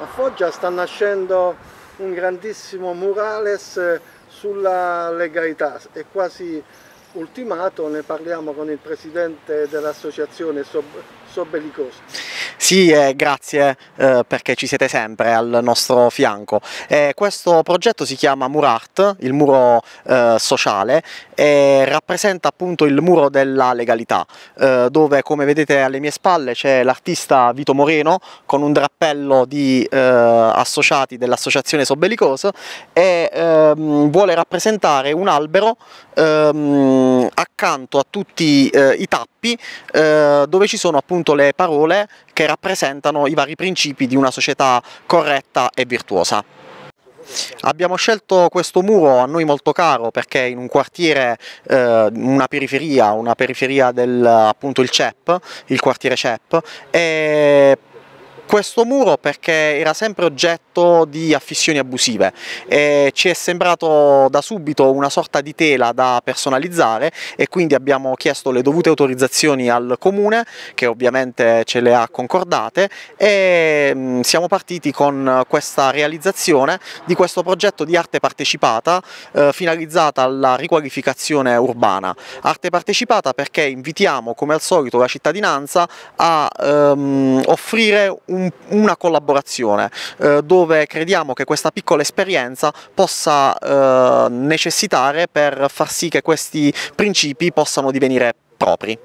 A Foggia sta nascendo un grandissimo murales eh, sulla legalità, è quasi ultimato, ne parliamo con il presidente dell'associazione Sobelicoso. Sobelicos. Sì, eh, grazie eh, perché ci siete sempre al nostro fianco. Eh, questo progetto si chiama Murart, il muro eh, sociale, e rappresenta appunto il muro della legalità, eh, dove come vedete alle mie spalle c'è l'artista Vito Moreno con un drappello di eh, associati dell'associazione Sobelicoso e ehm, vuole rappresentare un albero ehm, a accanto a tutti eh, i tappi eh, dove ci sono appunto le parole che rappresentano i vari principi di una società corretta e virtuosa. Abbiamo scelto questo muro a noi molto caro perché in un quartiere, eh, una periferia, una periferia del appunto il CEP, il quartiere CEP, e questo muro perché era sempre oggetto di affissioni abusive e ci è sembrato da subito una sorta di tela da personalizzare e quindi abbiamo chiesto le dovute autorizzazioni al comune che ovviamente ce le ha concordate e mm, siamo partiti con questa realizzazione di questo progetto di arte partecipata eh, finalizzata alla riqualificazione urbana. Arte partecipata perché invitiamo come al solito la cittadinanza a ehm, offrire un un, una collaborazione eh, dove crediamo che questa piccola esperienza possa eh, necessitare per far sì che questi principi possano divenire propri.